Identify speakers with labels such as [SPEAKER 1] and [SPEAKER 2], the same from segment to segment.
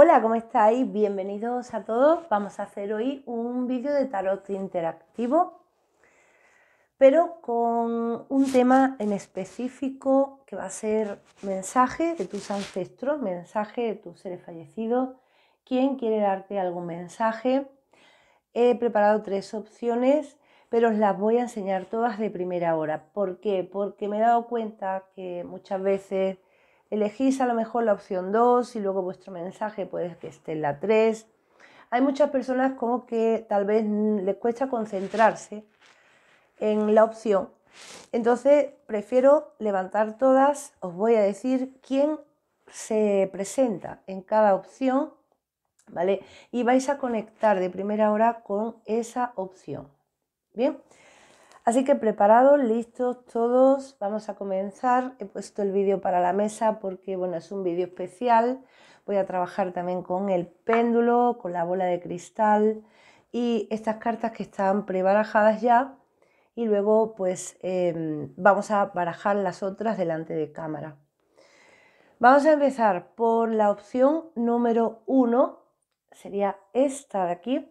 [SPEAKER 1] Hola, ¿cómo estáis? Bienvenidos a todos. Vamos a hacer hoy un vídeo de tarot interactivo, pero con un tema en específico que va a ser mensaje de tus ancestros, mensaje de tus seres fallecidos. ¿Quién quiere darte algún mensaje? He preparado tres opciones, pero os las voy a enseñar todas de primera hora. ¿Por qué? Porque me he dado cuenta que muchas veces elegís a lo mejor la opción 2 y luego vuestro mensaje puede que esté en la 3. Hay muchas personas como que tal vez les cuesta concentrarse en la opción. Entonces prefiero levantar todas, os voy a decir quién se presenta en cada opción, ¿vale? Y vais a conectar de primera hora con esa opción. Bien, Así que preparados, listos todos, vamos a comenzar. He puesto el vídeo para la mesa porque bueno, es un vídeo especial. Voy a trabajar también con el péndulo, con la bola de cristal y estas cartas que están prebarajadas ya. Y luego pues em, vamos a barajar las otras delante de cámara. Vamos a empezar por la opción número uno. sería esta de aquí.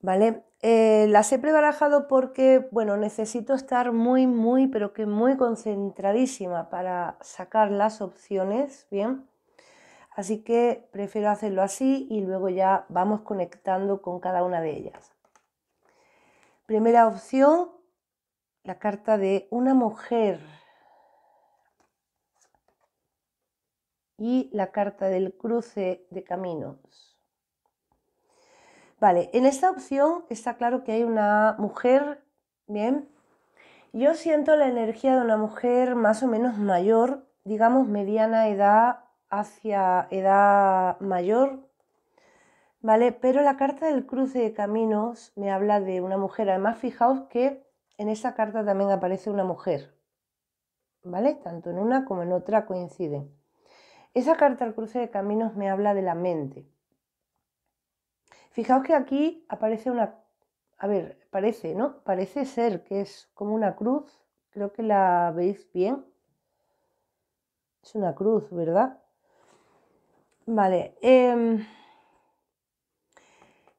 [SPEAKER 1] ¿Vale? Eh, las he prebarajado porque, bueno, necesito estar muy, muy, pero que muy concentradísima para sacar las opciones, ¿bien? Así que prefiero hacerlo así y luego ya vamos conectando con cada una de ellas. Primera opción, la carta de una mujer. Y la carta del cruce de caminos. Vale, en esta opción está claro que hay una mujer, bien. Yo siento la energía de una mujer más o menos mayor, digamos mediana edad hacia edad mayor, ¿vale? Pero la carta del cruce de caminos me habla de una mujer. Además, fijaos que en esa carta también aparece una mujer, ¿vale? Tanto en una como en otra coinciden. Esa carta del cruce de caminos me habla de la mente. Fijaos que aquí aparece una, a ver, parece, ¿no? Parece ser que es como una cruz, creo que la veis bien. Es una cruz, ¿verdad? Vale. Em,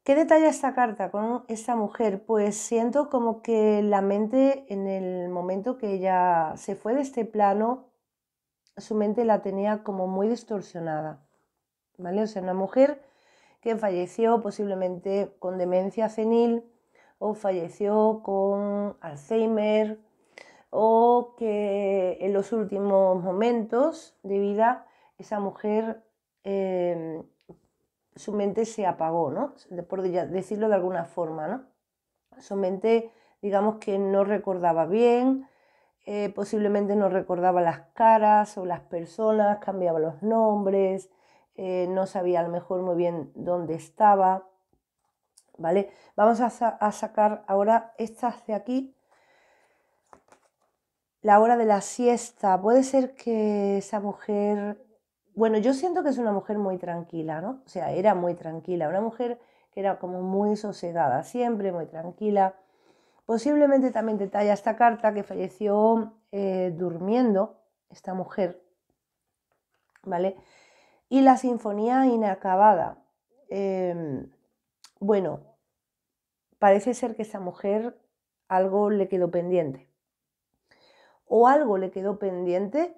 [SPEAKER 1] ¿Qué detalla esta carta con esta mujer? Pues siento como que la mente en el momento que ella se fue de este plano, su mente la tenía como muy distorsionada. ¿Vale? O sea, una mujer falleció posiblemente con demencia senil o falleció con Alzheimer o que en los últimos momentos de vida esa mujer em, su mente se apagó, ¿no? Por decirlo de alguna forma, ¿no? Su mente, digamos que no recordaba bien, eh, posiblemente no recordaba las caras o las personas, cambiaba los nombres, eh, no sabía a lo mejor muy bien dónde estaba, ¿vale? Vamos a, sacar ahora esta de aquí, la hora de la siesta. Puede ser que esa mujer, bueno, yo siento que es una mujer muy tranquila, ¿no? O sea, era muy tranquila, una mujer que era como muy sosegada, siempre muy tranquila. Posiblemente también detalla esta carta que falleció eh, durmiendo esta mujer, ¿vale? y la Sinfonía Inacabada. Em, bueno, parece ser que esa mujer algo le quedó pendiente. O algo le quedó pendiente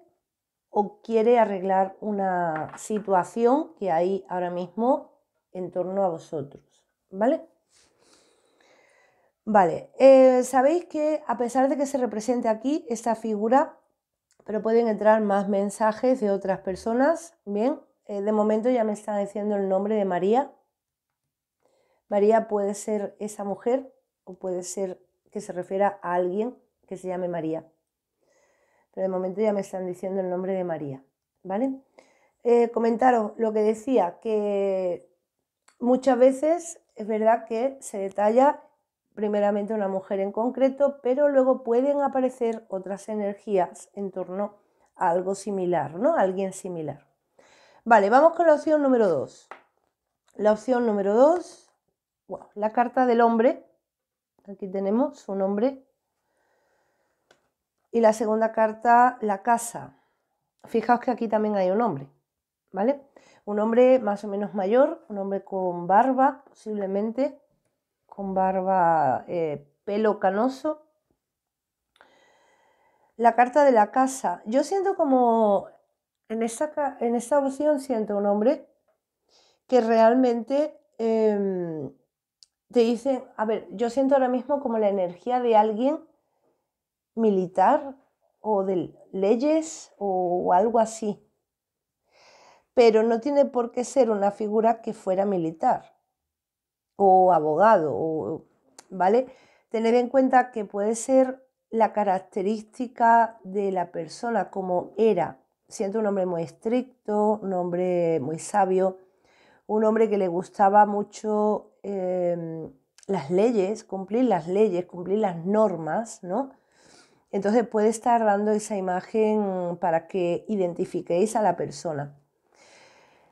[SPEAKER 1] o quiere arreglar una situación que hay ahora mismo en torno a vosotros. ¿Vale? Vale, eh, sabéis que a pesar de que se represente aquí esta figura, pero pueden entrar más mensajes de otras personas, ¿bien? Eh, de momento ya me están diciendo el nombre de María. María puede ser esa mujer o puede ser que se refiera a alguien que se llame María. Pero de momento ya me están diciendo el nombre de María, ¿vale? Eh, comentaros lo que decía, que muchas veces es verdad que se detalla primeramente una mujer en concreto, pero luego pueden aparecer otras energías en torno a algo similar, ¿no? alguien similar. Vale, vamos con la opción número 2. La opción número 2, la carta del hombre. Aquí tenemos su nombre. Y la segunda carta, la casa. Fijaos que aquí también hay un hombre, ¿vale? Un hombre más o menos mayor, un hombre con barba, posiblemente, con barba, eh, pelo canoso. La carta de la casa. Yo siento como en esta en opción siento un hombre que realmente em, te dice, a ver, yo siento ahora mismo como la energía de alguien militar o de leyes o algo así. Pero no tiene por qué ser una figura que fuera militar o abogado, ¿vale? Tener en cuenta que puede ser la característica de la persona como era siento un hombre muy estricto, un hombre muy sabio, un hombre que le gustaba mucho em, las leyes, cumplir las leyes, cumplir las normas, ¿no? Entonces puede estar dando esa imagen para que identifiquéis a la persona.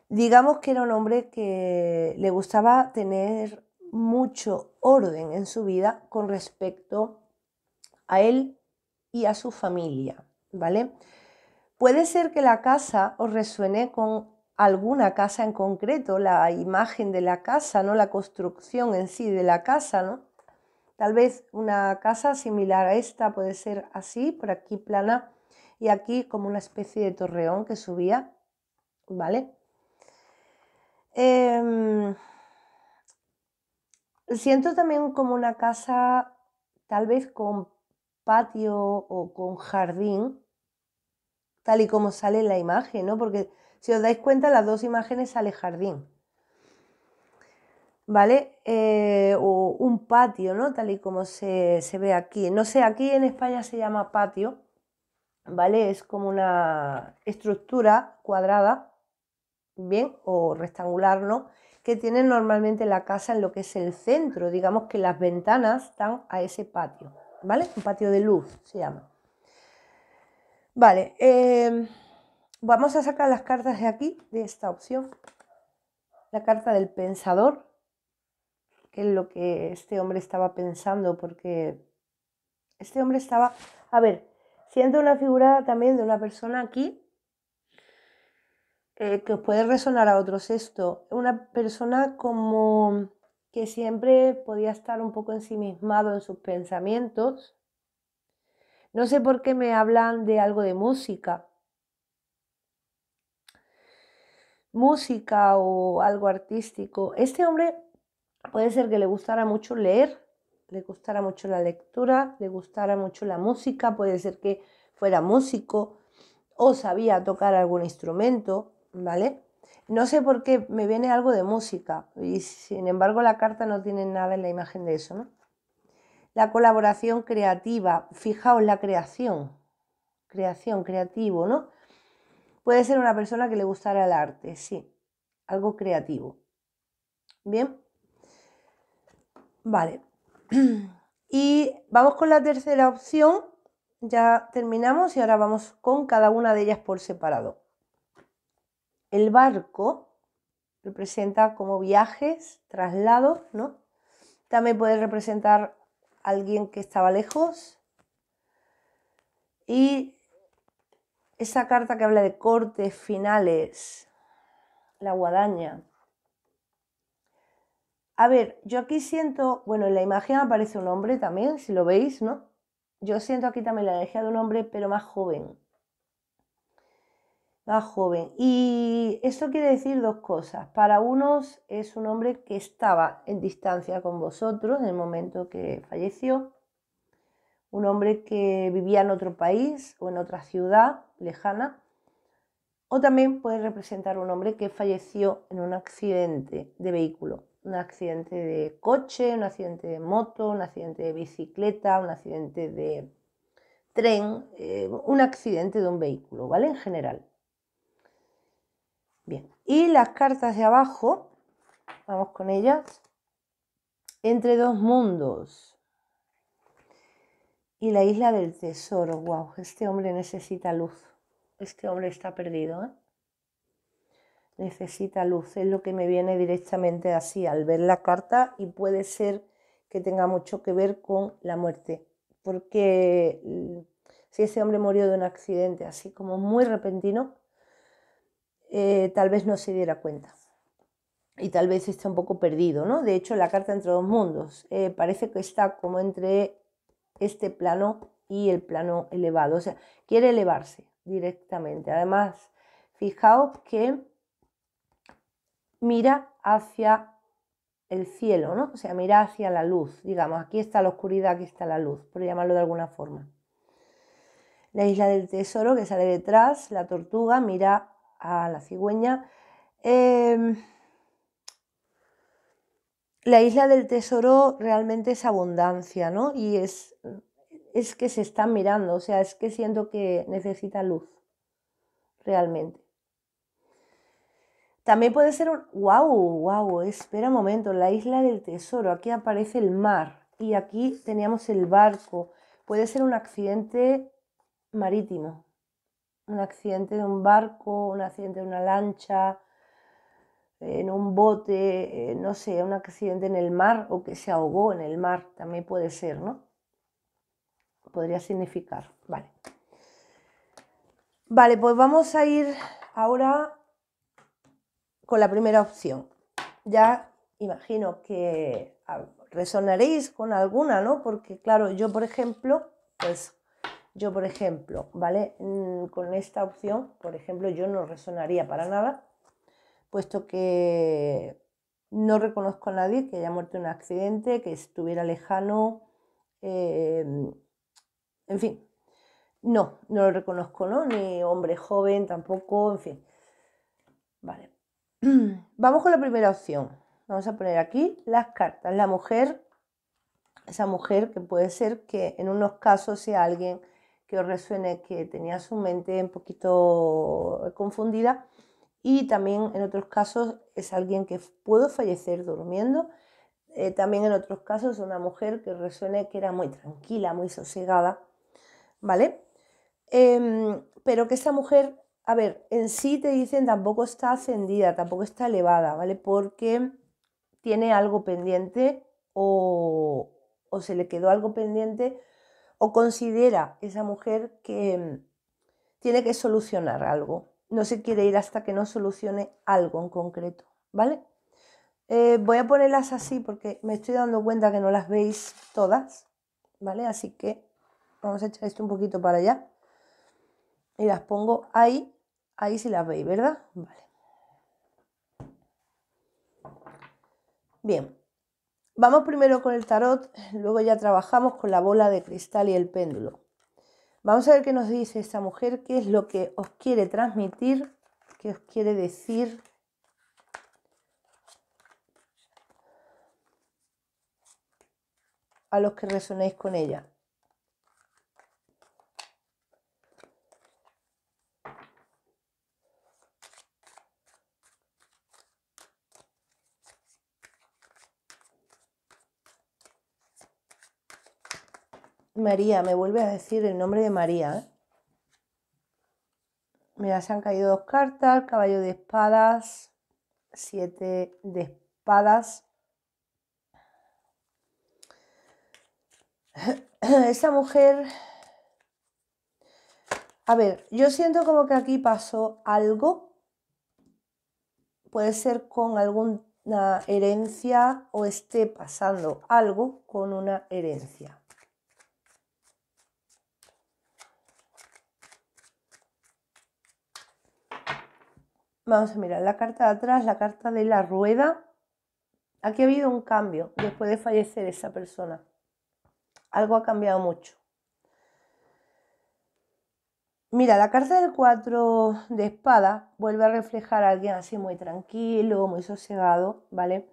[SPEAKER 1] Digamos que era un hombre que le gustaba tener mucho orden en su vida con respecto a él y a su familia, ¿vale? Puede ser que la casa os resuene con alguna casa en concreto, la imagen de la casa, ¿no? la construcción en sí de la casa, Tal vez una casa similar a esta puede ser así, por aquí plana y aquí como una especie de torreón que subía, ¿vale? Em, siento también como una casa tal vez con patio o con jardín, tal y como sale en la imagen, ¿no? Porque si os dais cuenta, las dos imágenes sale jardín. ¿Vale? Eh, o un patio, ¿no? Tal y como se, se, ve aquí. No sé, aquí en España se llama patio, ¿vale? Es como una estructura cuadrada, ¿bien? O rectangular, ¿no? Que tiene normalmente la casa en lo que es el centro. Digamos que las ventanas están a ese patio, ¿vale? Un patio de luz se llama. Vale, em, vamos a sacar las cartas de aquí, de esta opción. La carta del pensador, que es lo que este hombre estaba pensando, porque este hombre estaba, a ver, siendo una figura también de una persona aquí, eh, que os puede resonar a otros esto, una persona como que siempre podía estar un poco ensimismado en sus pensamientos, no sé por qué me hablan de algo de música. Música o algo artístico. Este hombre puede ser que le gustara mucho leer, le gustara mucho la lectura, le gustara mucho la música, puede ser que fuera músico o sabía tocar algún instrumento, ¿vale? No sé por qué me viene algo de música y sin embargo la carta no tiene nada en la imagen de eso, ¿no? La colaboración creativa, fijaos la creación, creación, creativo, ¿no? Puede ser una persona que le gustara el arte, sí, algo creativo. Bien, vale. Y vamos con la tercera opción, ya terminamos y ahora vamos con cada una de ellas por separado. El barco representa como viajes, traslados, ¿no? También puede representar alguien que estaba lejos. Y esa carta que habla de cortes finales, la guadaña. A ver, yo aquí siento, bueno, en la imagen aparece un hombre también, si lo veis, ¿no? Yo siento aquí también la energía de un hombre, pero más joven más joven. Y eso quiere decir dos cosas. Para unos es un hombre que estaba en distancia con vosotros en el momento que falleció, un hombre que vivía en otro país o en otra ciudad lejana, o también puede representar un hombre que falleció en un accidente de vehículo, un accidente de coche, un accidente de moto, un accidente de bicicleta, un accidente de tren, eh, un accidente de un vehículo, ¿vale? En general. Bien, y las cartas de abajo, vamos con ellas, entre dos mundos y la isla del tesoro. Wow, este hombre necesita luz. Este hombre está perdido. ¿eh? Necesita luz. Es lo que me viene directamente así al ver la carta y puede ser que tenga mucho que ver con la muerte. Porque mm, si ese hombre murió de un accidente así como muy repentino, eh, tal vez no se diera cuenta. Y tal vez esté un poco perdido, ¿no? De hecho, la carta entre dos mundos eh, parece que está como entre este plano y el plano elevado. O sea, quiere elevarse directamente. Además, fijaos que mira hacia el cielo, ¿no? O sea, mira hacia la luz, digamos, aquí está la oscuridad, aquí está la luz, por llamarlo de alguna forma. La isla del tesoro que sale detrás, la tortuga mira a la cigüeña. Em, la isla del tesoro realmente es abundancia, ¿no? Y es, que se están mirando, o sea, es que siento que necesita luz, realmente. También puede ser un... ¡Wow! ¡Wow! Espera un momento, la isla del tesoro, aquí aparece el mar y aquí teníamos el barco. Puede ser un accidente marítimo, un accidente de un barco, un accidente de una lancha, en un bote, eh, no sé, un accidente en el mar o que se ahogó en el mar, también puede ser, ¿no? Podría significar, vale. Vale, pues vamos a ir ahora con la primera opción. Ya imagino que ah, resonaréis con alguna, ¿no? Porque claro, yo por ejemplo, pues yo, por ejemplo, ¿vale? Mm, con esta opción, por ejemplo, yo no resonaría para nada, puesto que no reconozco a nadie que haya muerto en un accidente, que estuviera lejano, em, en fin. No, no lo reconozco, ¿no? Ni hombre joven tampoco, en fin. Vale. Vamos con la primera opción. Vamos a poner aquí las cartas. La mujer, esa mujer que puede ser que en unos casos sea alguien que resuene que tenía su mente un poquito eh, confundida. Y también en otros casos es alguien que pudo fallecer durmiendo. Eh, también en otros casos una mujer que resuene que era muy tranquila, muy sosegada, ¿vale? Em, pero que esa mujer, a ver, en sí te dicen tampoco está ascendida, tampoco está elevada, ¿vale? Porque tiene algo pendiente o, o se le quedó algo pendiente o considera esa mujer que mm, tiene que solucionar algo. No se quiere ir hasta que no solucione algo en concreto, ¿vale? Eh, voy a ponerlas así porque me estoy dando cuenta que no las veis todas, ¿vale? Así que vamos a echar esto un poquito para allá y las pongo ahí, ahí sí las veis, ¿verdad? Vale. Bien, Vamos primero con el tarot, luego ya trabajamos con la bola de cristal y el péndulo. Vamos a ver qué nos dice esta mujer, qué es lo que os quiere transmitir, qué os quiere decir. a los que resonéis con ella. María, me vuelve a decir el nombre de María. Mira, se han caído dos cartas, caballo de espadas, siete de espadas. Esa mujer... A ver, yo siento como que aquí pasó algo. Puede ser con alguna herencia o esté pasando algo con una herencia. Vamos a mirar la carta de atrás, la carta de la rueda. Aquí ha habido un cambio después de fallecer esa persona. Algo ha cambiado mucho. Mira, la carta del 4 de espada vuelve a reflejar a alguien así muy tranquilo, muy sosegado, ¿vale?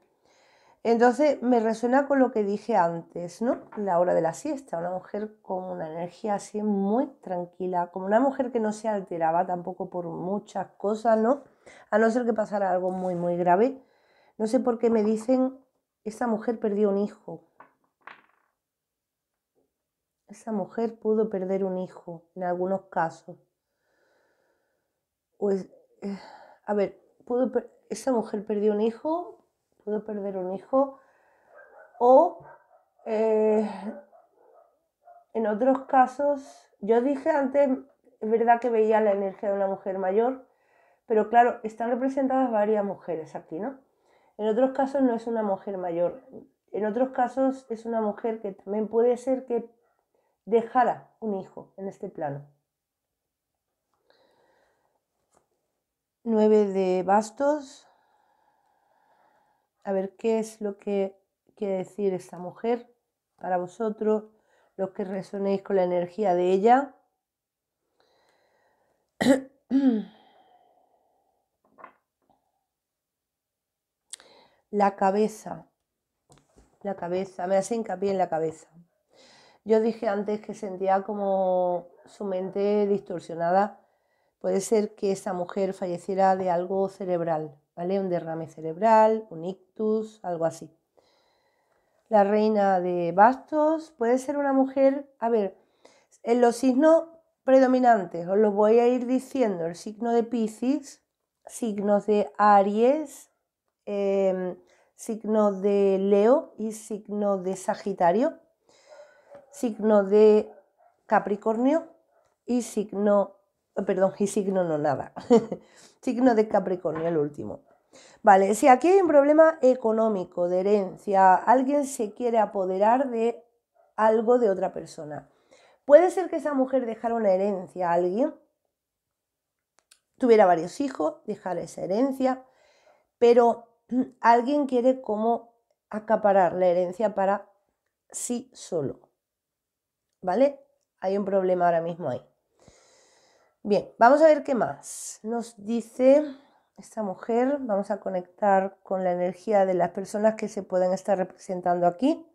[SPEAKER 1] Entonces me resuena con lo que dije antes, ¿no? La hora de la siesta, una mujer con una energía así muy tranquila, como una mujer que no se alteraba tampoco por muchas cosas, ¿no? a no ser que pasara algo muy, muy grave. No sé por qué me dicen, esa mujer perdió un hijo. Esa mujer pudo perder un hijo en algunos casos. Pues, eh, a ver, pudo esa mujer perdió un hijo, pudo perder un hijo, o eh, en otros casos, yo dije antes, es verdad que veía la energía de una mujer mayor, pero claro, están representadas varias mujeres aquí, ¿no? En otros casos no es una mujer mayor. En otros casos es una mujer que también puede ser que dejara un hijo en este plano. 9 de bastos. A ver qué es lo que quiere decir esta mujer para vosotros, los que resonéis con la energía de ella. la cabeza. La cabeza, me hace hincapié en la cabeza. Yo dije antes que sentía como su mente distorsionada. Puede ser que esa mujer falleciera de algo cerebral, ¿vale? Un derrame cerebral, un ictus, algo así. La reina de bastos puede ser una mujer, a ver, en los signos predominantes, os los voy a ir diciendo, el signo de Pisces, signos de Aries, em, signo de Leo y signo de Sagitario, signo de Capricornio y signo, eh, perdón, y signo no nada, signo de Capricornio el último. Vale, si aquí hay un problema económico, de herencia, alguien se quiere apoderar de algo de otra persona. Puede ser que esa mujer dejara una herencia a alguien, tuviera varios hijos, dejara esa herencia, pero alguien quiere como acaparar la herencia para sí solo. ¿Vale? Hay un problema ahora mismo ahí. Bien, vamos a ver qué más. Nos dice esta mujer, vamos a conectar con la energía de las personas que se pueden estar representando aquí.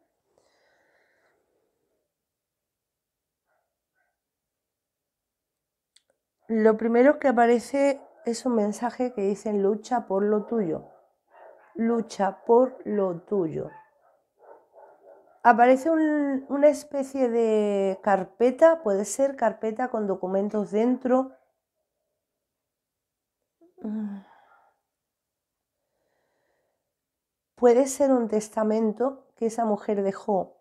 [SPEAKER 1] Lo primero que aparece es un mensaje que dice lucha por lo tuyo lucha por lo tuyo. Aparece una especie de carpeta, puede ser carpeta con documentos dentro. Mm. Puede ser un testamento que esa mujer dejó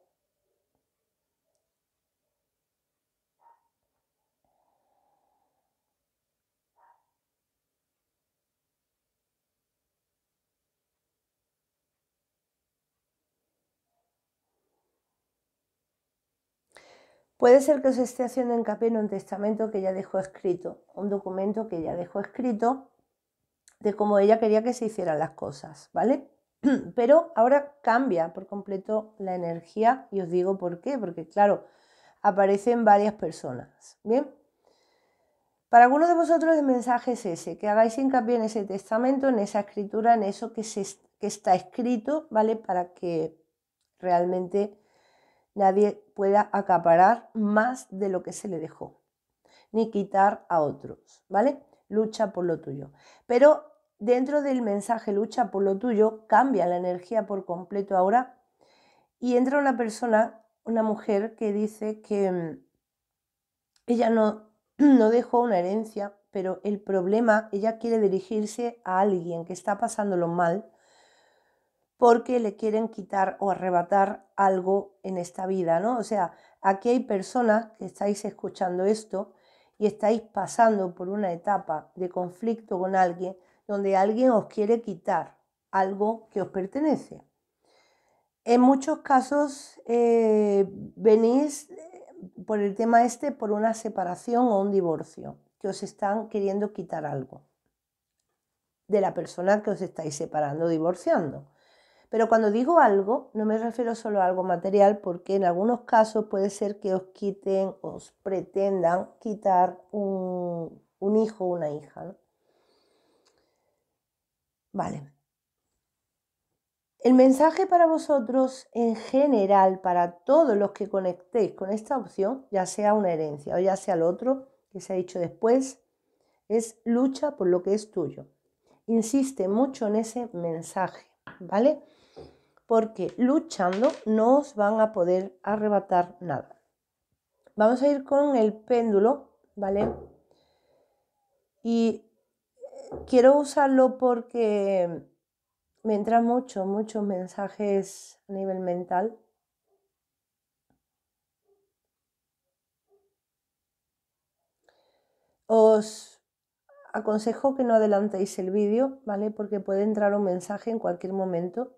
[SPEAKER 1] Puede ser que os esté haciendo hincapié en un testamento que ella dejó escrito, un documento que ella dejó escrito de cómo ella quería que se hicieran las cosas, ¿vale? Pero ahora cambia por completo la energía y os digo por qué, porque claro, aparecen varias personas, ¿bien? Para algunos de vosotros el mensaje es ese, que hagáis hincapié en ese testamento, en esa escritura, en eso que, se, que está escrito, ¿vale? Para que realmente Nadie pueda acaparar más de lo que se le dejó, ni quitar a otros, ¿vale? Lucha por lo tuyo. Pero dentro del mensaje lucha por lo tuyo, cambia la energía por completo ahora y entra una persona, una mujer que dice que mm, ella no, no dejó una herencia, pero el problema, ella quiere dirigirse a alguien que está pasándolo mal porque le quieren quitar o arrebatar algo en esta vida, ¿no? O sea, aquí hay personas que estáis escuchando esto y estáis pasando por una etapa de conflicto con alguien donde alguien os quiere quitar algo que os pertenece. En muchos casos eh, venís eh, por el tema este por una separación o un divorcio, que os están queriendo quitar algo de la persona que os estáis separando divorciando. Pero cuando digo algo, no me refiero solo a algo material, porque en algunos casos puede ser que os quiten, os pretendan quitar un, hijo o una hija. Vale. El mensaje para vosotros en general, para todos los que conectéis con esta opción, ya sea una herencia o ya sea el otro que se ha dicho después, es lucha por lo que es tuyo. Insiste mucho en ese mensaje, ¿vale? porque luchando no os van a poder arrebatar nada. Vamos a ir con el péndulo, ¿vale? Y eh, quiero usarlo porque me entran muchos, muchos mensajes a nivel mental. Os aconsejo que no adelantéis el vídeo, ¿vale? Porque puede entrar un mensaje en cualquier momento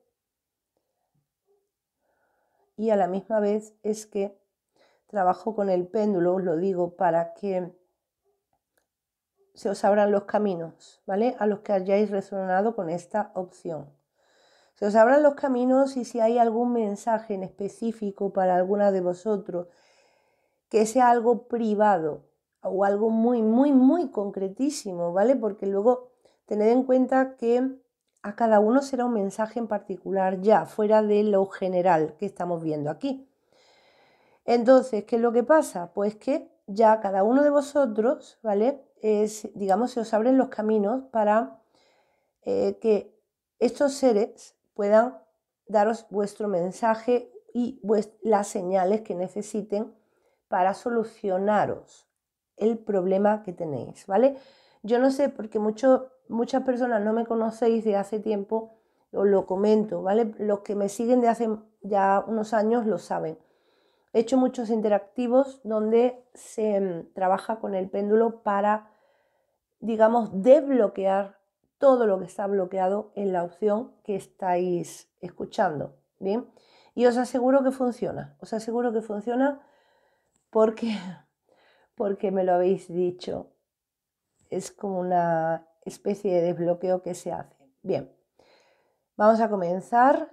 [SPEAKER 1] y a la misma vez es que trabajo con el péndulo, os lo digo, para que se os abran los caminos, ¿vale? A los que hayáis resonado con esta opción. Se os abran los caminos y si hay algún mensaje en específico para alguna de vosotros, que sea algo privado o algo muy, muy, muy concretísimo, ¿vale? Porque luego tened en cuenta que a cada uno será un mensaje en particular, ya fuera de lo general que estamos viendo aquí. Entonces, ¿qué es lo que pasa? Pues que ya cada uno de vosotros, ¿vale? Es, digamos, se os abren los caminos para eh, que estos seres puedan daros vuestro mensaje y las señales que necesiten para solucionaros el problema que tenéis, ¿vale? Yo no sé, porque mucho, muchas personas no me conocéis de hace tiempo, os lo comento, ¿vale? Los que me siguen de hace ya unos años lo saben. He hecho muchos interactivos donde se mm, trabaja con el péndulo para, digamos, desbloquear todo lo que está bloqueado en la opción que estáis escuchando, ¿bien? Y os aseguro que funciona, os aseguro que funciona porque, porque me lo habéis dicho es como una especie de desbloqueo que se hace. Bien, vamos a comenzar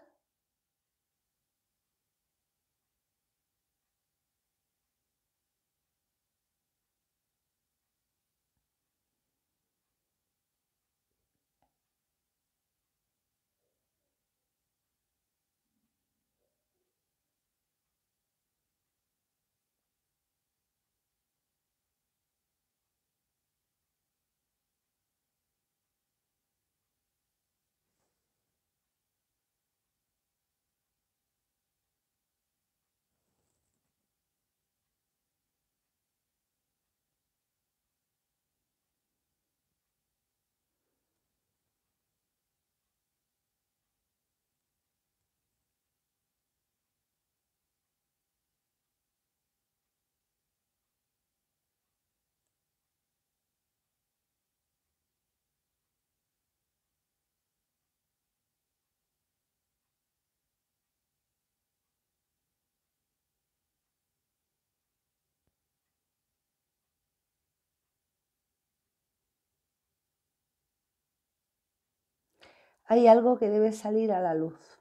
[SPEAKER 1] hay algo que debe salir a la luz.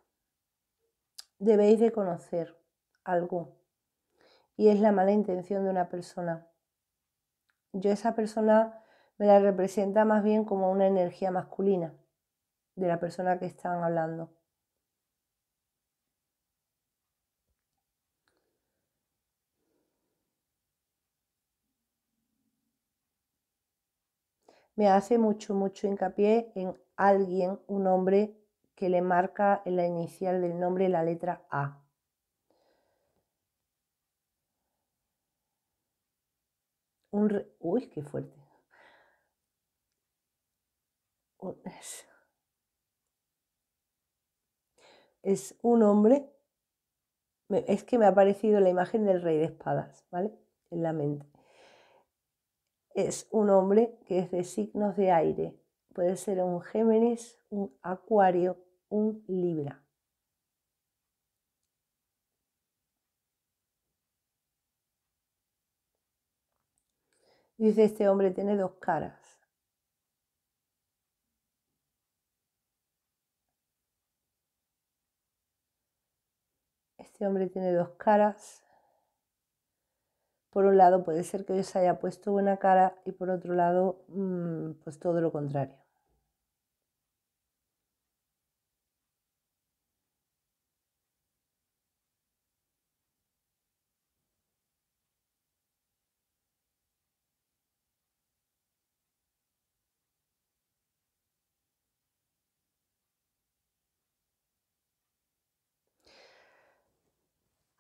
[SPEAKER 1] Debéis de conocer algo. Y es la mala intención de una persona. Yo esa persona me la representa más bien como una energía masculina de la persona que están hablando. me hace mucho, mucho hincapié en alguien, un hombre que le marca en la inicial del nombre la letra A. Un Uy, qué fuerte. Es un hombre, es que me ha parecido la imagen del rey de espadas, ¿vale? En la mente es un hombre que es de signos de aire. Puede ser un Géminis, un Acuario, un Libra. Dice este hombre tiene dos caras. Este hombre tiene dos caras por un lado puede ser que yo os haya puesto buena cara y por otro lado, mm, pues todo lo contrario.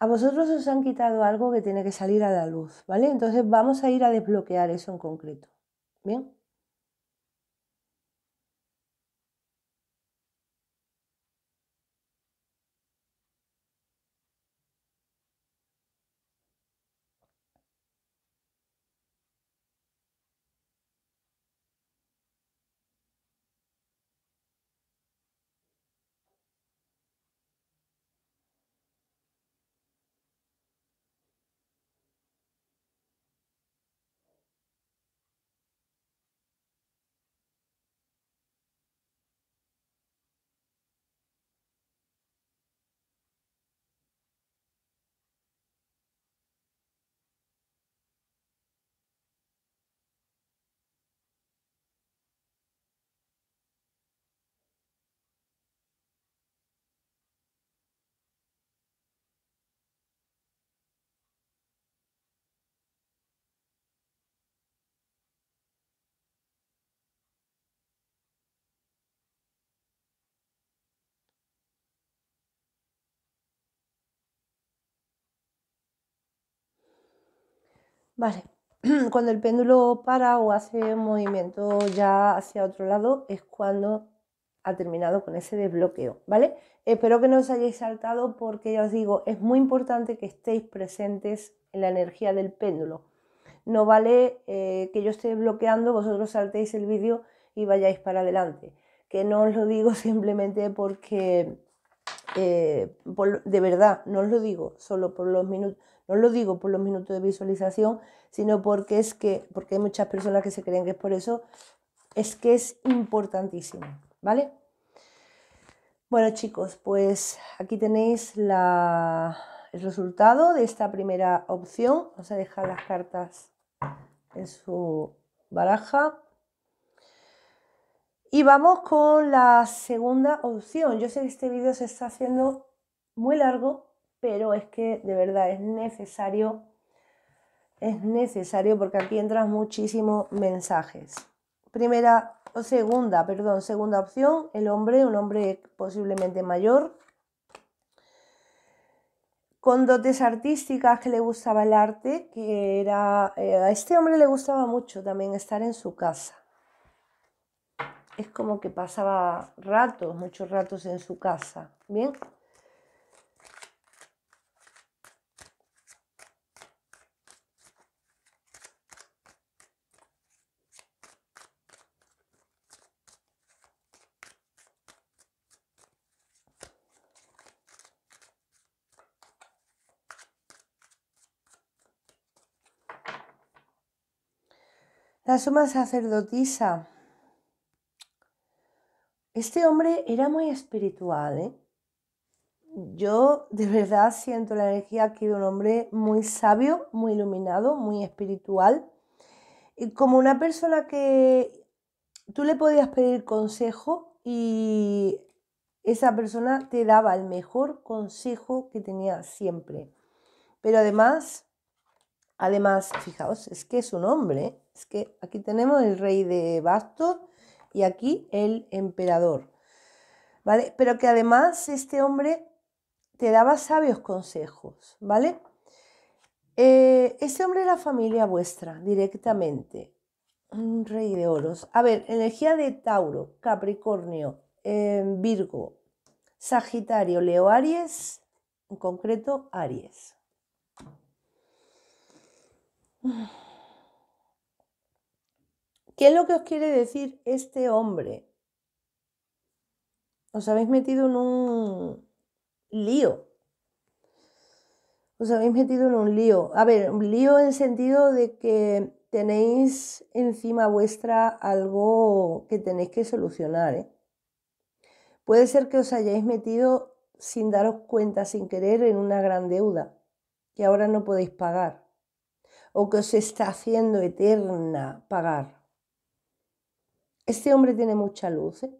[SPEAKER 1] vosotros os han quitado algo que tiene que salir a la luz, ¿vale? Entonces vamos a ir a desbloquear eso en concreto. Bien. Vale, cuando el péndulo para o hace movimiento ya hacia otro lado es cuando ha terminado con ese desbloqueo, ¿vale? Espero que no os hayáis saltado porque ya os digo, es muy importante que estéis presentes en la energía del péndulo. No vale eh, que yo esté bloqueando, vosotros saltéis el vídeo y vayáis para adelante. Que no os lo digo simplemente porque, eh, de verdad, no os lo digo solo por los minutos no lo digo por los minutos de visualización, sino porque es que, porque hay muchas personas que se creen que es por eso, es que es importantísimo, ¿vale? Bueno chicos, pues aquí tenéis el resultado de esta primera opción. Vamos a dejar las cartas en su baraja. Y vamos con la segunda opción. Yo sé que este vídeo se está haciendo muy largo, pero es que de verdad es necesario, es necesario porque aquí entran muchísimos mensajes. Primera, o segunda, perdón, segunda opción, el hombre, un hombre posiblemente mayor, con dotes artísticas que le gustaba el arte, que era, eh, a este hombre le gustaba mucho también estar en su casa. Es como que pasaba ratos, muchos ratos en su casa, ¿bien? La suma sacerdotisa. Este hombre era muy espiritual. ¿eh? Yo de verdad siento la energía que de un hombre muy sabio, muy iluminado, muy espiritual. Y como una persona que tú le podías pedir consejo y esa persona te daba el mejor consejo que tenía siempre. Pero además Además, fijaos, es que es un hombre, es que aquí tenemos el rey de bastos y aquí el emperador. ¿Vale? Pero que además este hombre te daba sabios consejos, ¿vale? Eh, este hombre era familia vuestra directamente. Un rey de oros. A ver, energía de Tauro, Capricornio, eh, Virgo, Sagitario, Leo, Aries, en concreto Aries. ¿Qué es lo que os quiere decir este hombre? Os habéis metido en un lío. Os habéis metido en un lío. A ver, un lío en el sentido de que tenéis encima vuestra algo que tenéis que solucionar. ¿eh? Puede ser que os hayáis metido sin daros cuenta, sin querer, en una gran deuda que ahora no podéis pagar o que os está haciendo eterna pagar. Este hombre tiene mucha luz. ¿eh?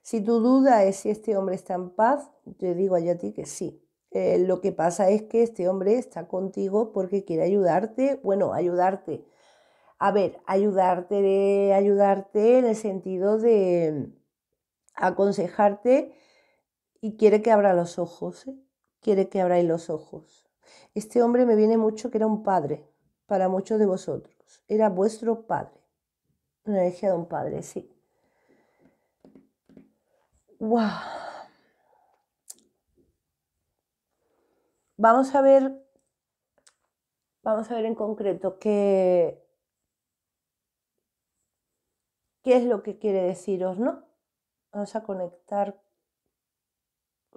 [SPEAKER 1] Si tu duda es si este hombre está en paz, yo digo yo a ti que sí. Eh, lo que pasa es que este hombre está contigo porque quiere ayudarte, bueno, ayudarte. A ver, ayudarte de ayudarte en el sentido de mm, aconsejarte y quiere que abra los ojos, ¿eh? quiere que abráis los ojos. Este hombre me viene mucho que era un padre para muchos de vosotros. Era vuestro padre. Una energía de un padre, sí. Vamos a ver, vamos a ver en concreto qué, qué es lo que quiere deciros, ¿no? Vamos a conectar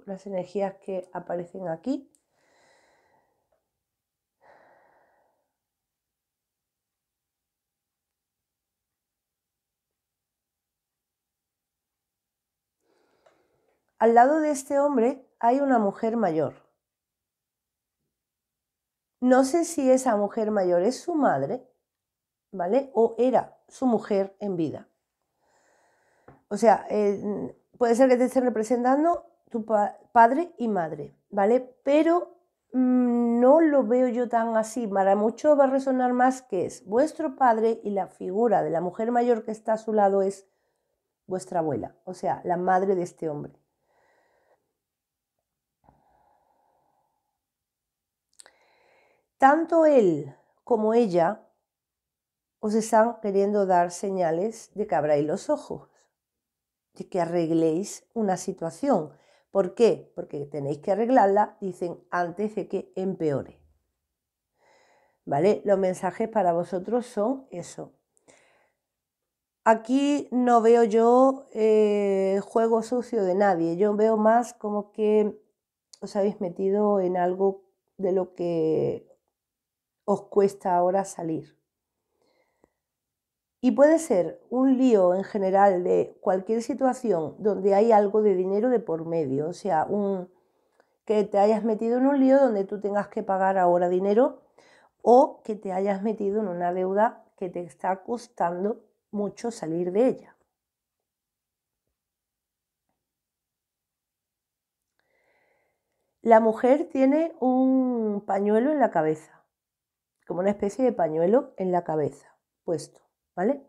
[SPEAKER 1] las energías que aparecen aquí. Al lado de este hombre hay una mujer mayor. No sé si esa mujer mayor es su madre, ¿vale? O era su mujer en vida. O sea, eh, puede ser que te esté representando tu padre y madre, ¿vale? Pero mm, no lo veo yo tan así. Para mucho va a resonar más que es vuestro padre y la figura de la mujer mayor que está a su lado es vuestra abuela, o sea, la madre de este hombre. Tanto él como ella os están queriendo dar señales de que abráis los ojos, de que arregléis una situación. ¿Por qué? Porque tenéis que arreglarla, dicen, antes de que empeore. ¿Vale? Los mensajes para vosotros son eso. Aquí no veo yo eh, juego sucio de nadie, yo veo más como que os habéis metido en algo de lo que os cuesta ahora salir. Y puede ser un lío en general de cualquier situación donde hay algo de dinero de por medio, o sea, que te hayas metido en un lío donde tú tengas que pagar ahora dinero o que te hayas metido en una deuda que te está costando mucho salir de ella. La mujer tiene un pañuelo en la cabeza como una especie de pañuelo en la cabeza, puesto, ¿vale?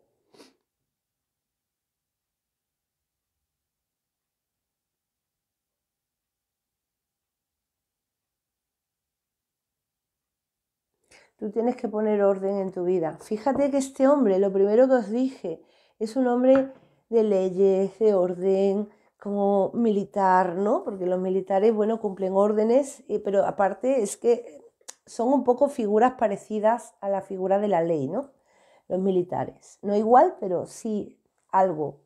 [SPEAKER 1] Tú tienes que poner orden en tu vida. Fíjate que este hombre, lo primero que os dije, es un hombre de leyes, de orden, como militar, ¿no? Porque los militares, bueno, cumplen órdenes, pero aparte es que son un poco figuras parecidas a la figura de la ley, ¿no? Los militares. No igual, pero sí algo.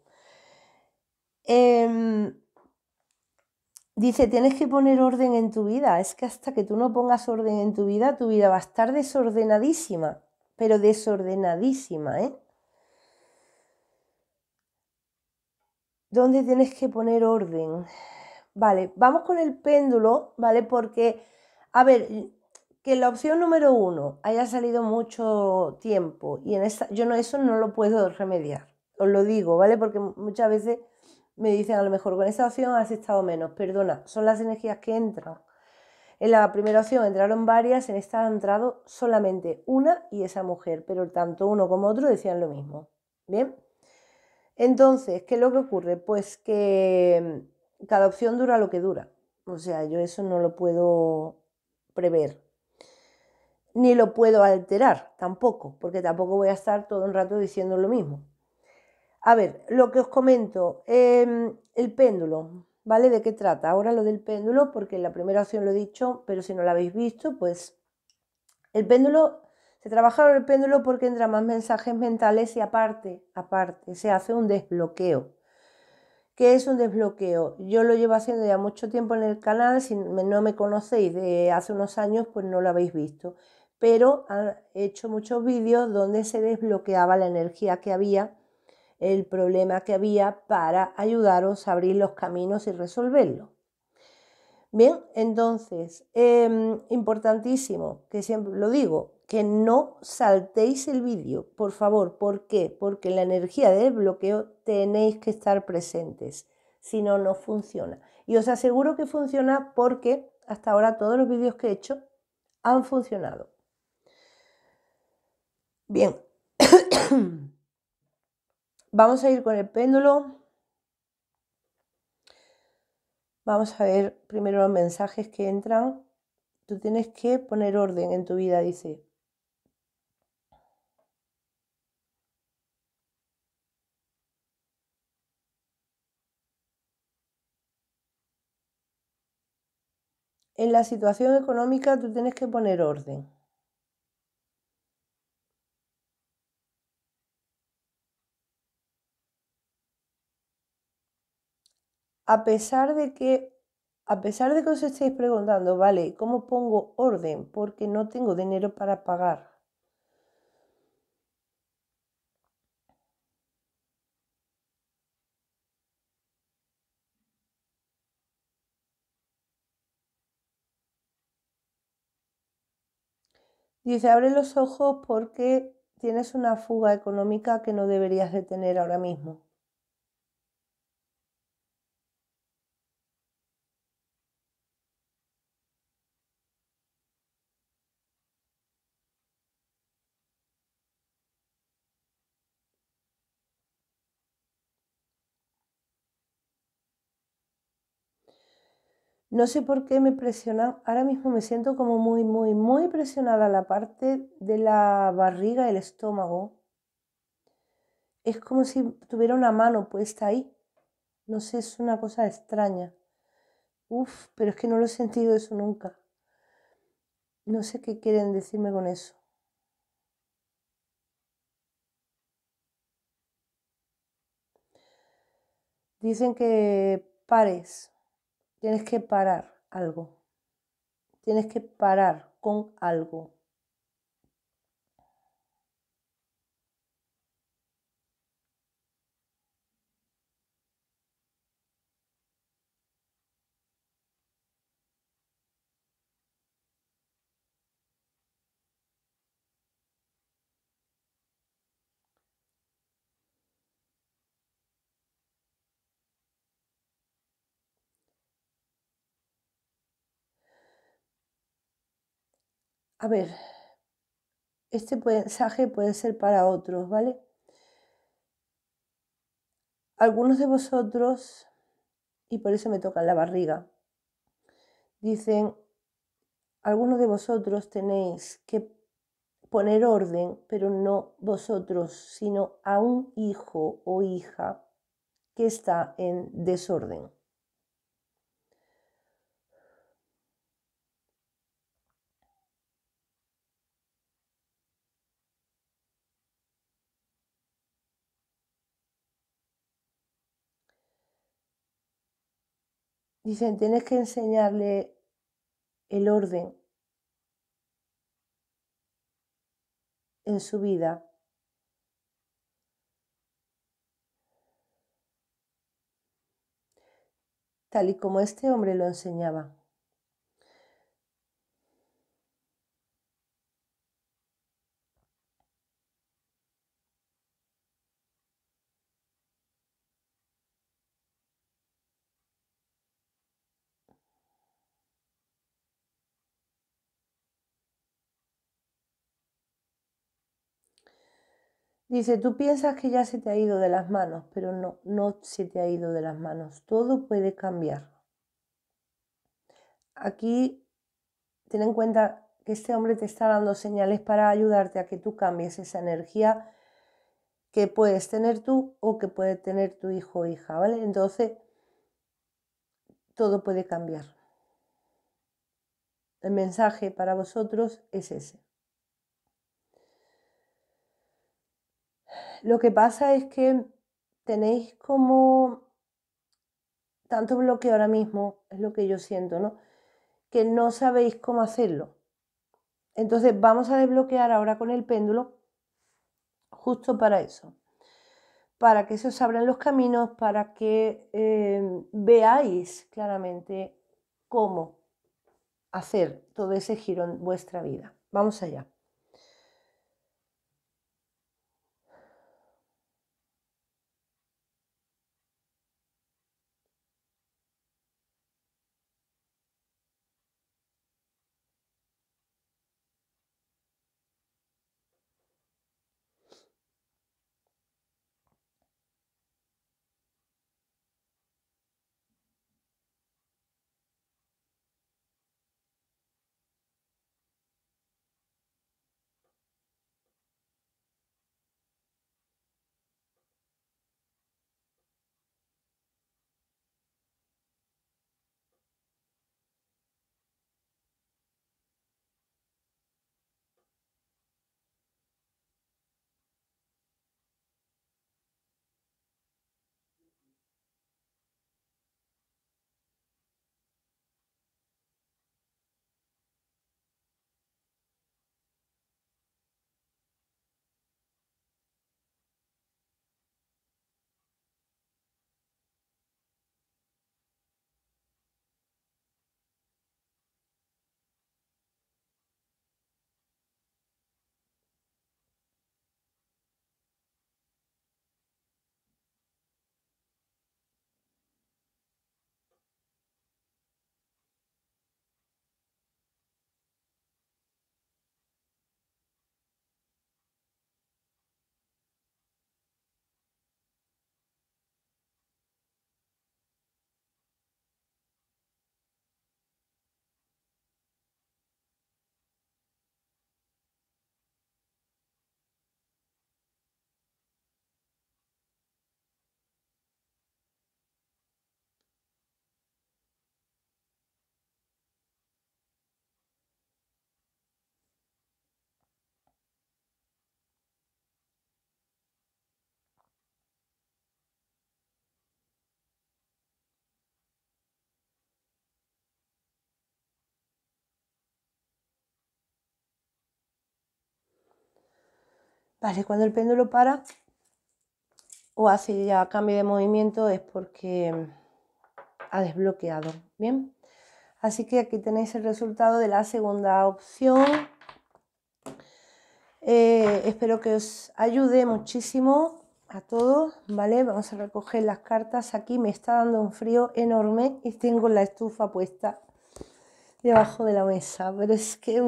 [SPEAKER 1] Em, dice, tienes que poner orden en tu vida. Es que hasta que tú no pongas orden en tu vida, tu vida va a estar desordenadísima, pero desordenadísima, ¿eh? ¿Dónde tienes que poner orden? Vale, vamos con el péndulo, ¿vale? Porque, a ver, que la opción número uno haya salido mucho tiempo y en esta, yo no, eso no lo puedo remediar, os lo digo, ¿vale? Porque muchas veces me dicen a lo mejor con esta opción has estado menos, perdona, son las energías que entran. En la primera opción entraron varias, en esta ha entrado solamente una y esa mujer, pero tanto uno como otro decían lo mismo. ¿Bien? Entonces, ¿qué es lo que ocurre? Pues que mm, cada opción dura lo que dura. O sea, yo eso no lo puedo prever, ni lo puedo alterar tampoco, porque tampoco voy a estar todo un rato diciendo lo mismo. A ver, lo que os comento, em, el péndulo, ¿vale? ¿De qué trata? Ahora lo del péndulo, porque en la primera opción lo he dicho, pero si no lo habéis visto, pues el péndulo, se trabaja el péndulo porque entra más mensajes mentales y aparte, aparte, se hace un desbloqueo. ¿Qué es un desbloqueo? Yo lo llevo haciendo ya mucho tiempo en el canal, si no me conocéis de hace unos años, pues no lo habéis visto pero han hecho muchos vídeos donde se desbloqueaba la energía que había, el problema que había para ayudaros a abrir los caminos y resolverlo. Bien, entonces, em, importantísimo, que siempre lo digo, que no saltéis el vídeo, por favor. ¿Por qué? Porque la energía del bloqueo tenéis que estar presentes, si no, no funciona. Y os aseguro que funciona porque hasta ahora todos los vídeos que he hecho han funcionado. Bien. Vamos a ir con el péndulo. Vamos a ver primero los mensajes que entran. Tú tienes que poner orden en tu vida, dice. En la situación económica tú tienes que poner orden. a pesar de que a pesar de que os estéis preguntando, vale, ¿cómo pongo orden? Porque no tengo dinero para pagar. Dice, abre los ojos porque tienes una fuga económica que no deberías de tener ahora mismo. No sé por qué me presiona, ahora mismo me siento como muy, muy, muy presionada la parte de la barriga, el estómago. Es como si tuviera una mano puesta ahí. No sé, es una cosa extraña. Uf, pero es que no lo he sentido eso nunca. No sé qué quieren decirme con eso. Dicen que pares Tienes que parar algo. Tienes que parar con algo. a ver, este mensaje puede ser para otros, ¿vale? Algunos de vosotros, y por eso me tocan la barriga, dicen, algunos de vosotros tenéis que poner orden, pero no vosotros, sino a un hijo o hija que está en desorden. Dicen, tienes que enseñarle el orden en su vida. tal y como este hombre lo enseñaba. Dice, tú piensas que ya se te ha ido de las manos, pero no, no se te ha ido de las manos. Todo puede cambiar. Aquí, ten en cuenta que este hombre te está dando señales para ayudarte a que tú cambies esa energía que puedes tener tú o que puede tener tu hijo o hija, ¿vale? Entonces, todo puede cambiar. El mensaje para vosotros es ese. Lo que pasa es que tenéis como tanto bloqueo ahora mismo, es lo que yo siento, ¿no? Que no sabéis cómo hacerlo. Entonces vamos a desbloquear ahora con el péndulo justo para eso. Para que se os abran los caminos, para que eh, veáis claramente cómo hacer todo ese giro en vuestra vida. Vamos allá. Vale, cuando el péndulo para o hace ya cambio de movimiento es porque ha desbloqueado. Bien, así que aquí tenéis el resultado de la segunda opción. Eh, espero que os ayude muchísimo a todos, ¿vale? Vamos a recoger las cartas. Aquí me está dando un frío enorme y tengo la estufa puesta debajo de la mesa, pero es que...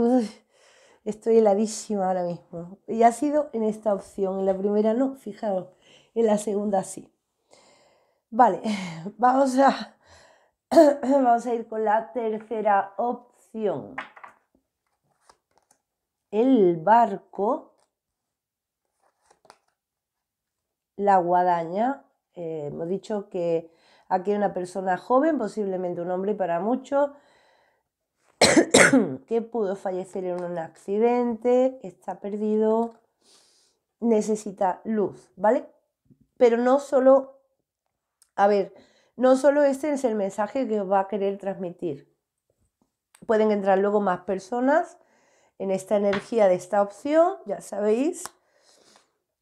[SPEAKER 1] Estoy heladísima ahora mismo. Y ha sido en esta opción. En la primera no, fijaos. En la segunda sí. Vale, vamos a, vamos a ir con la tercera opción. El barco, la guadaña. Eh, hemos dicho que aquí hay una persona joven, posiblemente un hombre para muchos que pudo fallecer en un accidente, está perdido, necesita luz, ¿vale? Pero no solo, a ver, no solo este es el mensaje que va a querer transmitir. Pueden entrar luego más personas en esta energía de esta opción, ya sabéis,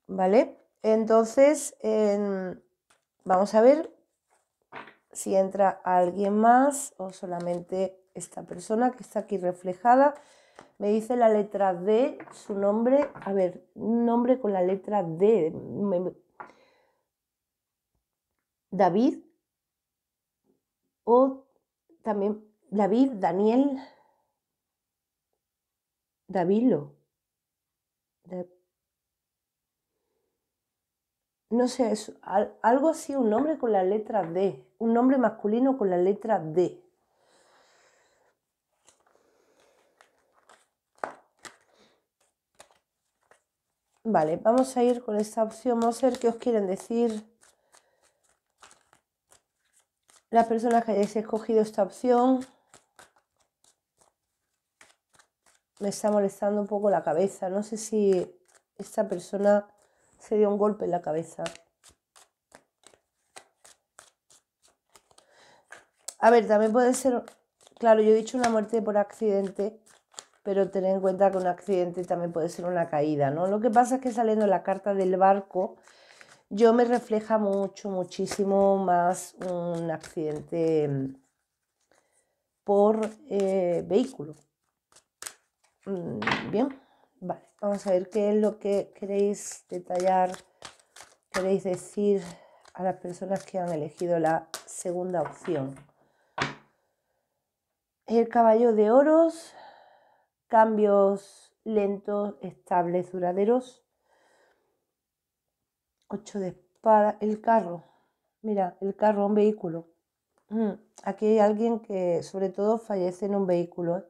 [SPEAKER 1] ¿vale? Entonces, vamos a ver si entra alguien más o solamente esta persona que está aquí reflejada. Me dice la letra D, su nombre. A ver, un nombre con la letra D. David. O también David, Daniel. Davilo. no sé, es algo así, un nombre con la letra D, un nombre masculino con la letra D. Vale, vamos a ir con esta opción. Vamos a ver qué os quieren decir las personas que hayáis escogido esta opción. Me está molestando un poco la cabeza. No sé si esta persona se dio un golpe en la cabeza. A ver, también puede ser, claro, yo he dicho una muerte por accidente, pero ten en cuenta que un accidente también puede ser una caída, ¿no? Lo que pasa es que saliendo la carta del barco, yo me refleja mucho, muchísimo más un accidente mm, por eh, vehículo. Mm, bien, vale, vamos a ver qué es lo que queréis detallar, queréis decir a las personas que han elegido la segunda opción. El caballo de oros, cambios lentos, estables, duraderos. 8 de espada, el carro. Mira, el carro, un vehículo. Mm, aquí hay alguien que sobre todo fallece en un vehículo. ¿eh?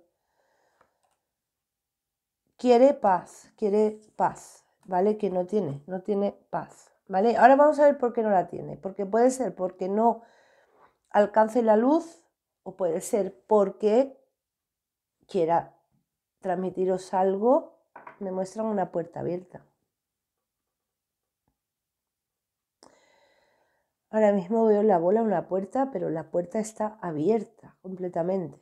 [SPEAKER 1] Quiere paz, quiere paz, ¿vale? Que no tiene, no tiene paz, ¿vale? Ahora vamos a ver por qué no la tiene. Porque puede ser porque no alcance la luz o puede ser porque quiera transmitiros algo, me muestran una puerta abierta. Ahora mismo veo la bola una puerta, pero la puerta está abierta completamente.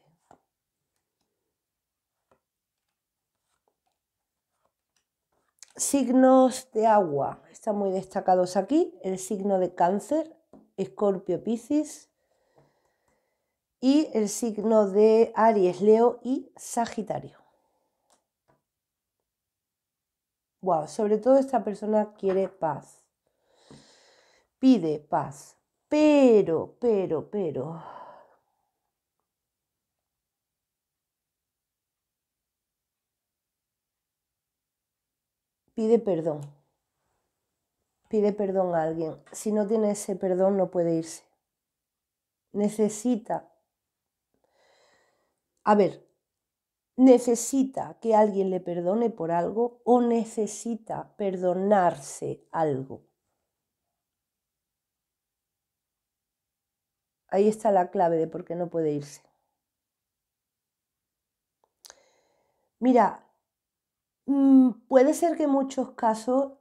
[SPEAKER 1] Signos de agua. Están muy destacados aquí. El signo de cáncer, escorpio, piscis. Y el signo de Aries, Leo y Sagitario. sobre todo esta persona quiere paz. Pide paz. Pero, pero, pero. Pide perdón. Pide perdón a alguien. Si no tiene ese perdón no puede irse. Necesita. A ver, necesita que alguien le perdone por algo o necesita perdonarse algo. Ahí está la clave de por qué no puede irse. Mira, mm, puede ser que en muchos casos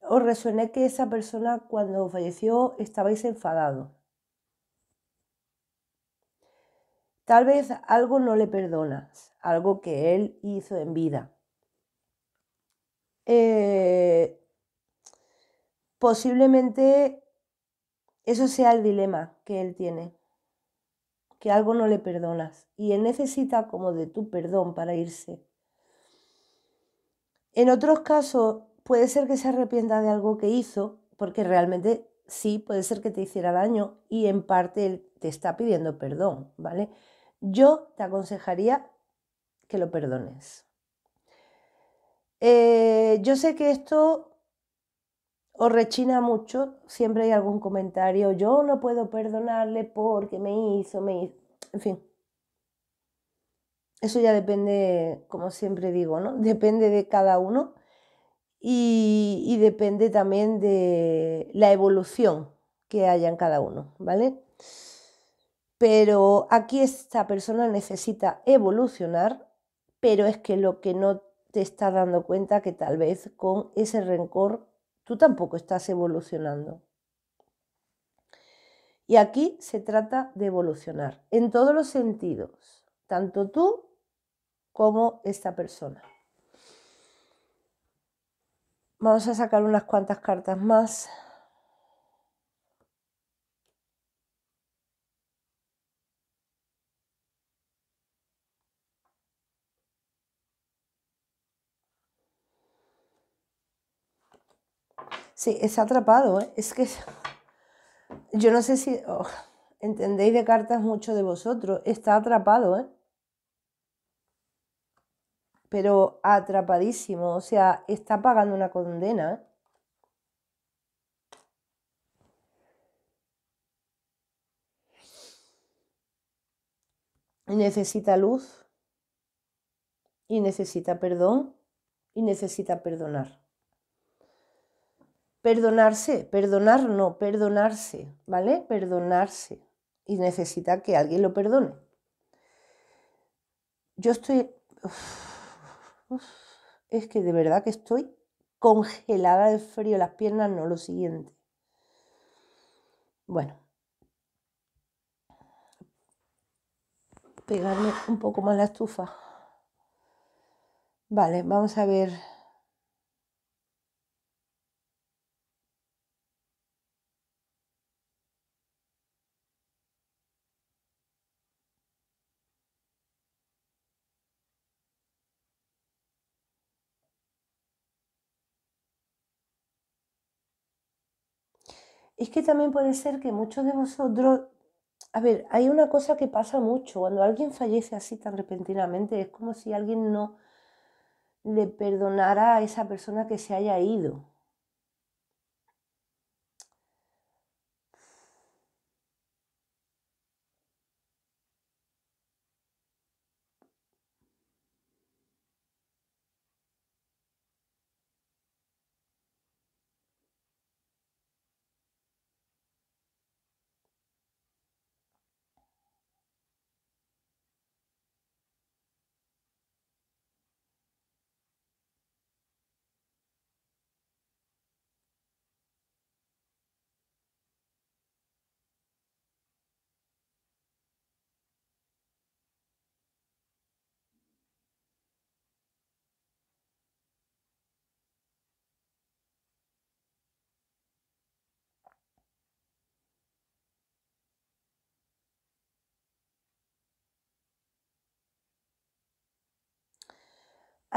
[SPEAKER 1] os resuene que esa persona cuando falleció estabais enfadados. Tal vez algo no le perdonas, algo que él hizo en vida. Eh, posiblemente eso sea el dilema que él tiene, que algo no le perdonas y él necesita como de tu perdón para irse. En otros casos puede ser que se arrepienta de algo que hizo, porque realmente sí, puede ser que te hiciera daño y en parte él te está pidiendo perdón, ¿vale? yo te aconsejaría que lo perdones. Eh, yo sé que esto os rechina mucho, siempre hay algún comentario, yo no puedo perdonarle porque me hizo, me hizo, en fin. Eso ya depende, como siempre digo, ¿no? Depende de cada uno y, y depende también de la evolución que haya en cada uno, ¿vale? Pero aquí esta persona necesita evolucionar, pero es que lo que no te está dando cuenta que tal vez con ese rencor tú tampoco estás evolucionando. Y aquí se trata de evolucionar en todos los sentidos, tanto tú como esta persona. Vamos a sacar unas cuantas cartas más. es atrapado, ¿eh? es que yo no sé si oh, entendéis de cartas mucho de vosotros, está atrapado, ¿eh? pero atrapadísimo, o sea, está pagando una condena. ¿eh? necesita luz y necesita perdón y necesita perdonar. Perdonarse, perdonar no, perdonarse, ¿vale? Perdonarse. Y necesita que alguien lo perdone. Yo estoy... es que de verdad que estoy congelada de frío, las piernas no, lo siguiente. Bueno. Pegarme un poco más la estufa. Vale, vamos a ver. es que también puede ser que muchos de vosotros, a ver, hay una cosa que pasa mucho, cuando alguien fallece así tan repentinamente, es como si alguien no le perdonara a esa persona que se haya ido.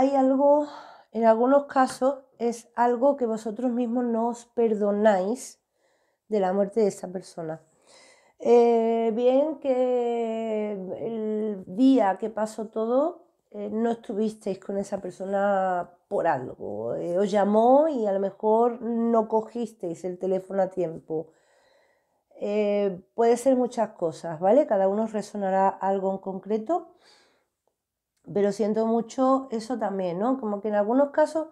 [SPEAKER 1] hay algo, en algunos casos, es algo que vosotros mismos no os perdonáis de la muerte de esa persona. Eh, bien que el día que pasó todo eh, no estuvisteis con esa persona por algo, eh, os llamó y a lo mejor no cogisteis el teléfono a tiempo. puede ser muchas cosas, ¿vale? Cada uno resonará algo en concreto pero siento mucho eso también, ¿no? Como que en algunos casos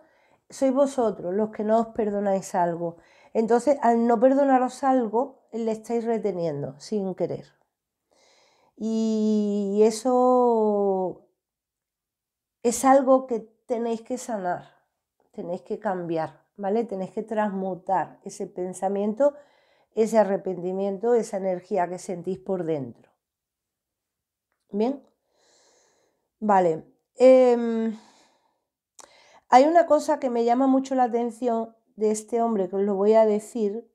[SPEAKER 1] sois vosotros los que no os perdonáis algo. Entonces, al no perdonaros algo, le estáis reteniendo sin querer. Y eso es algo que tenéis que sanar, tenéis que cambiar, ¿vale? Tenéis que transmutar ese pensamiento, ese arrepentimiento, esa energía que sentís por dentro. Bien, Vale. Em, hay una cosa que me llama mucho la atención de este hombre, que os lo voy a decir,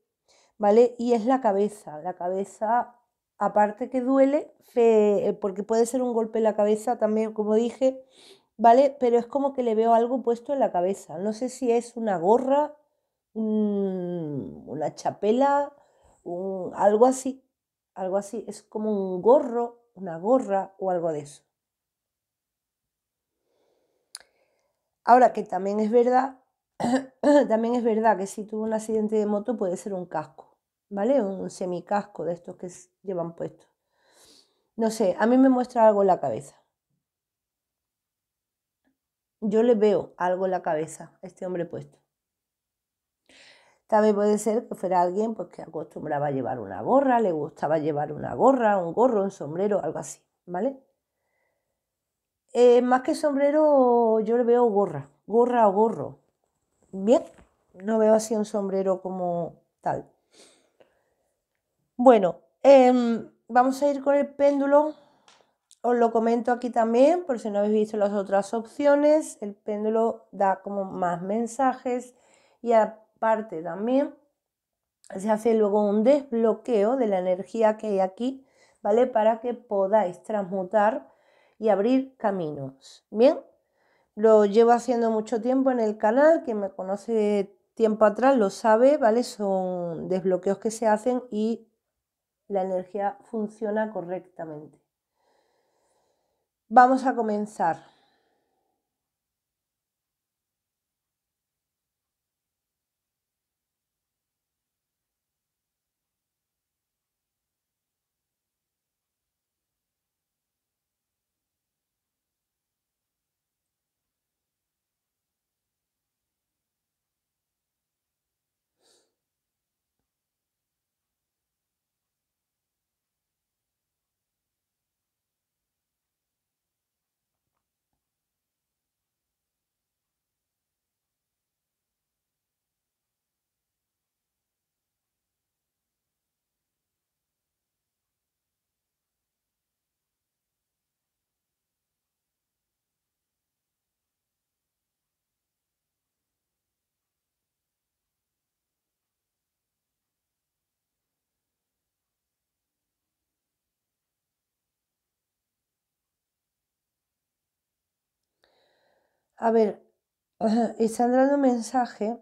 [SPEAKER 1] ¿vale? Y es la cabeza. La cabeza, aparte que duele, eh, porque puede ser un golpe en la cabeza también, como dije, ¿vale? Pero es como que le veo algo puesto en la cabeza. No sé si es una gorra, una chapela, algo así. Algo así, es como un gorro, una gorra o algo de eso. Ahora que también es verdad, también es verdad que si tuvo un accidente de moto puede ser un casco, ¿vale? Un semicasco de estos que llevan puestos. No sé, a mí me muestra algo en la cabeza. Yo le veo algo en la cabeza a este hombre puesto. También puede ser que fuera alguien pues, que acostumbraba a llevar una gorra, le gustaba llevar una gorra, un gorro, un sombrero, algo así, ¿vale? Eh, más que sombrero, yo le veo gorra, gorra o gorro. Bien, no veo así un sombrero como tal. Bueno, em, vamos a ir con el péndulo. Os lo comento aquí también, por si no habéis visto las otras opciones. El péndulo da como más mensajes y aparte también se hace luego un desbloqueo de la energía que hay aquí, ¿vale? Para que podáis transmutar abrir caminos. Bien, lo llevo haciendo mucho tiempo en el canal, quien me conoce tiempo atrás lo sabe, ¿vale? Son desbloqueos que se hacen y la energía funciona correctamente. Vamos a comenzar. A ver, está dando un mensaje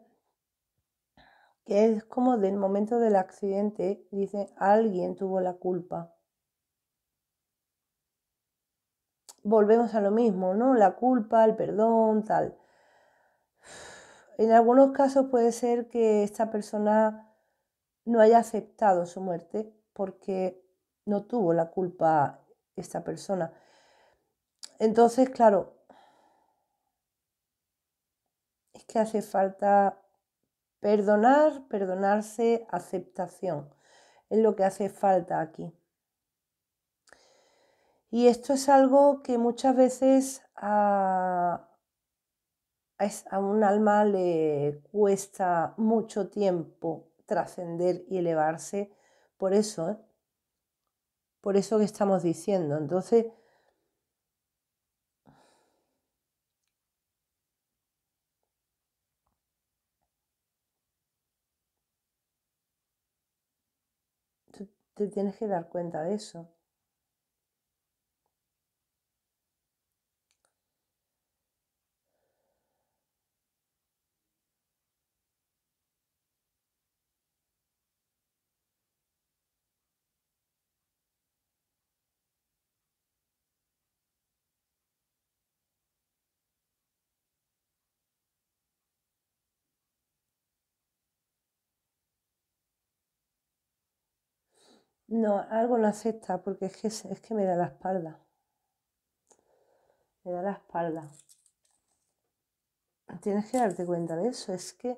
[SPEAKER 1] que es como del momento del accidente, dice, alguien tuvo la culpa. Volvemos a lo mismo, ¿no? La culpa, el perdón, tal. En algunos casos puede ser que esta persona no haya aceptado su muerte porque no tuvo la culpa esta persona. Entonces, claro, que hace falta perdonar, perdonarse, aceptación. Es lo que hace falta aquí. Y esto es algo que muchas veces a, un alma le cuesta mucho tiempo trascender y elevarse por eso, ¿eh? por eso que estamos diciendo. Entonces, tienes que dar cuenta de eso. No, algo no acepta porque es que, es que me da la espalda. Me da la espalda. Tienes que darte cuenta de eso. Es que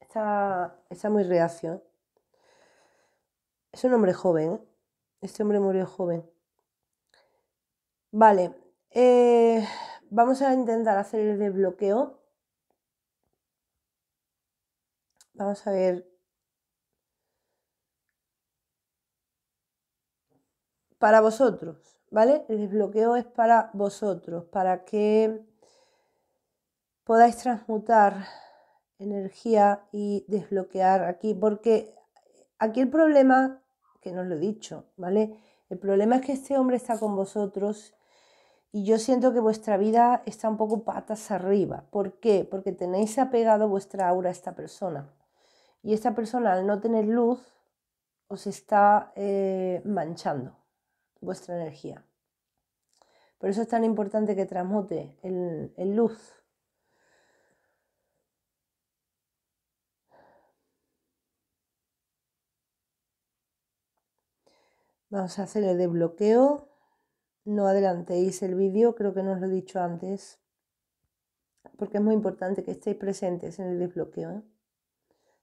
[SPEAKER 1] Está, muy reacio. Es un hombre joven. Este hombre murió joven. Vale. Eh, vamos a intentar hacer el desbloqueo. Vamos a ver. Para vosotros, ¿vale? El desbloqueo es para vosotros, para que podáis transmutar energía y desbloquear aquí, porque aquí el problema que no lo he dicho, ¿vale? El problema es que este hombre está con vosotros y yo siento que vuestra vida está un poco patas arriba. ¿Por qué? Porque tenéis apegado vuestra aura a esta persona. Y esta persona al no tener luz os está eh, manchando vuestra energía. Por eso es tan importante que transmute el, el luz Vamos a hacer el desbloqueo. No adelantéis el vídeo, creo que no os lo he dicho antes, porque es muy importante que estéis presentes en el desbloqueo. ¿eh?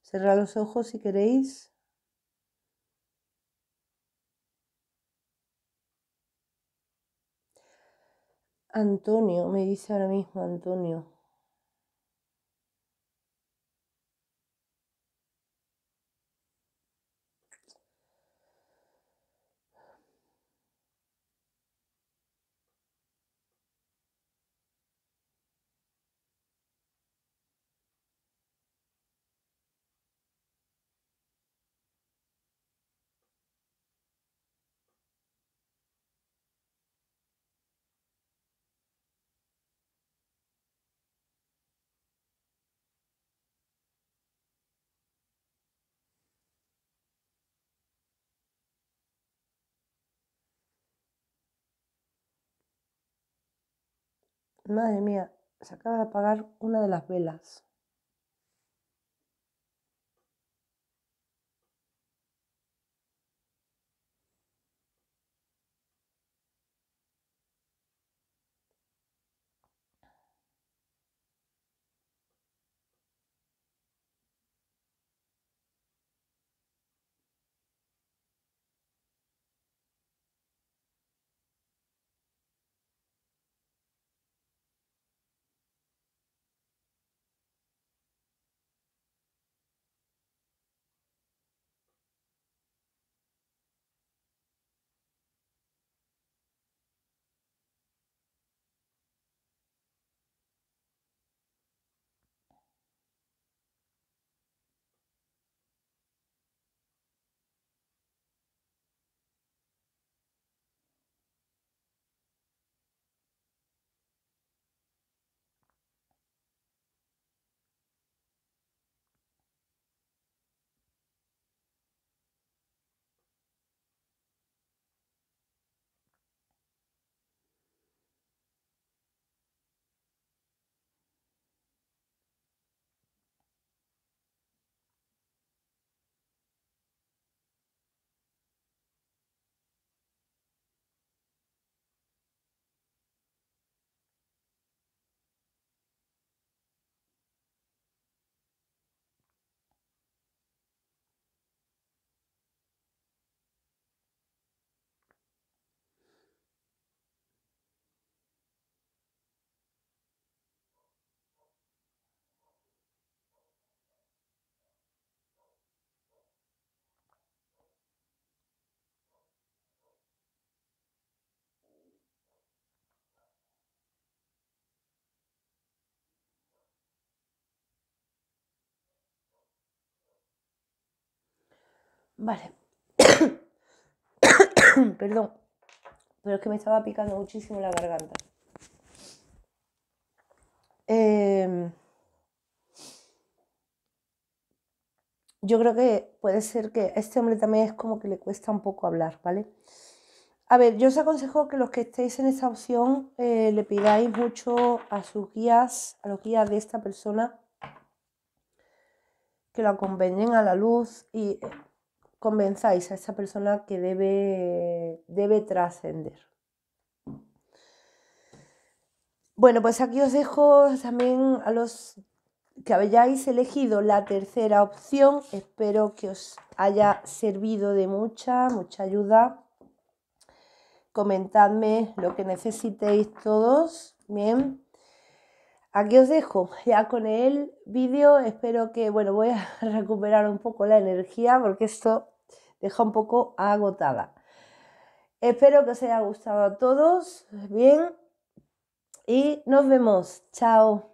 [SPEAKER 1] Cerrad los ojos si queréis. Antonio, me dice ahora mismo Antonio. Madre mía, se acaba de apagar una de las velas. Vale. Perdón. Pero es que me estaba picando muchísimo la garganta. Em, yo creo que puede ser que a este hombre también es como que le cuesta un poco hablar, ¿vale? A ver, yo os aconsejo que los que estéis en esta opción eh, le pidáis mucho a sus guías, a los guías de esta persona, que lo acompañen a la luz y convenzáis a esa persona que debe, debe trascender. Bueno, pues aquí os dejo también a los que hayáis elegido la tercera opción. Espero que os haya servido de mucha, mucha ayuda. Comentadme lo que necesitéis todos. Bien. Aquí os dejo ya con el vídeo. Espero que, bueno, voy a recuperar un poco la energía porque esto deja un poco agotada. Espero que os haya gustado a todos. Bien. Y nos vemos. Chao.